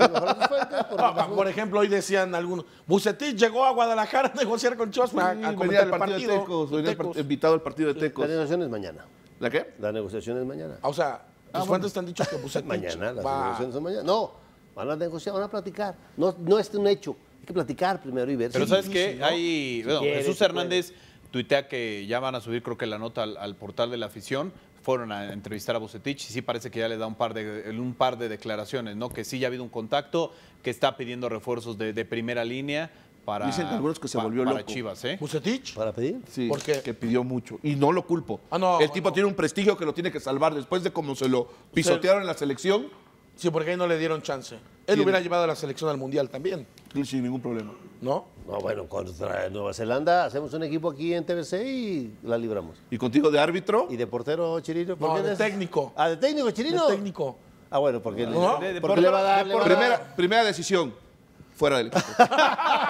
Ah, por ejemplo, hoy decían algunos, Bucetich llegó a Guadalajara a negociar con Chivas ah, a, el partido, invitado al partido de Tecos. La negociación es mañana. ¿La qué? La negociación es mañana. Ah, o sea, ah, fuentes han dicho que Bucetich Mañana, las negociaciones son mañana. No, van a negociar, van a platicar. No, no es un hecho. Hay que platicar primero y ver. Pero ¿sabes qué? Hay, Jesús Hernández tuitea que ya van a subir, creo que la nota al portal de la afición, fueron a entrevistar a Bucetich y sí parece que ya le da un par de, un par de declaraciones, ¿no? Que sí ya ha habido un contacto, que está pidiendo refuerzos de, primera línea para Dicen algunos que se volvió Chivas, ¿eh? ¿Bucetich? ¿Para pedir? Sí, porque que pidió mucho. Y no lo culpo. Ah, no, el tipo tiene un prestigio que lo tiene que salvar después de cómo se lo pisotearon en la selección Sí, porque ahí no le dieron chance. Él hubiera llevado a la selección al Mundial también. Sin ningún problema. ¿No? No, bueno, contra Nueva Zelanda hacemos un equipo aquí en TVC y la libramos. ¿Y contigo de árbitro? ¿Y de portero Chirino? ¿Por qué de técnico. ¿Ah, de técnico Chirino? De técnico. Ah, bueno, porque, no, Primera, primera decisión, fuera del equipo.